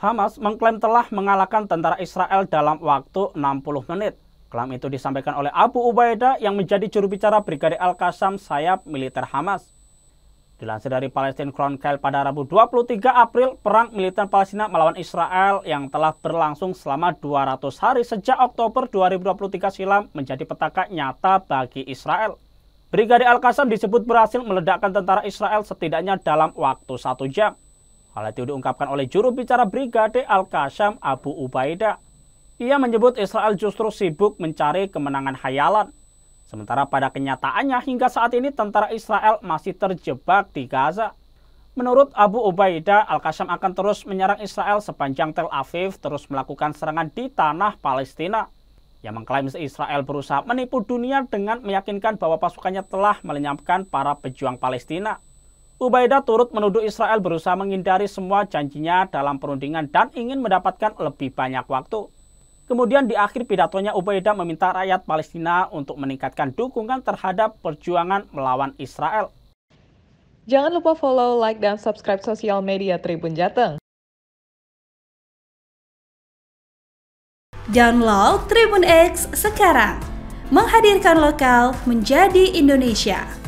Hamas mengklaim telah mengalahkan tentara Israel dalam waktu 60 menit. Klaim itu disampaikan oleh Abu Ubaidah yang menjadi juru bicara Brigade Al-Qassam sayap militer Hamas. Dilansir dari Palestine Chronicle pada Rabu 23 April, perang militer Palestina melawan Israel yang telah berlangsung selama 200 hari sejak Oktober 2023 silam menjadi petaka nyata bagi Israel. Brigade Al-Qassam disebut berhasil meledakkan tentara Israel setidaknya dalam waktu satu jam. Hal itu diungkapkan oleh juru bicara Brigade al qasam Abu Ubaidah. Ia menyebut Israel justru sibuk mencari kemenangan khayalan. Sementara pada kenyataannya hingga saat ini tentara Israel masih terjebak di Gaza. Menurut Abu Ubaidah, al qasam akan terus menyerang Israel sepanjang Tel Aviv terus melakukan serangan di tanah Palestina. Yang mengklaim Israel berusaha menipu dunia dengan meyakinkan bahwa pasukannya telah melenyapkan para pejuang Palestina. Ubaidah turut menuduh Israel berusaha menghindari semua janjinya dalam perundingan dan ingin mendapatkan lebih banyak waktu. Kemudian di akhir pidatonya Ubaidah meminta rakyat Palestina untuk meningkatkan dukungan terhadap perjuangan melawan Israel. Jangan lupa follow, like, dan subscribe sosial media Tribun Jateng. Download Tribun X sekarang. Menghadirkan lokal menjadi Indonesia.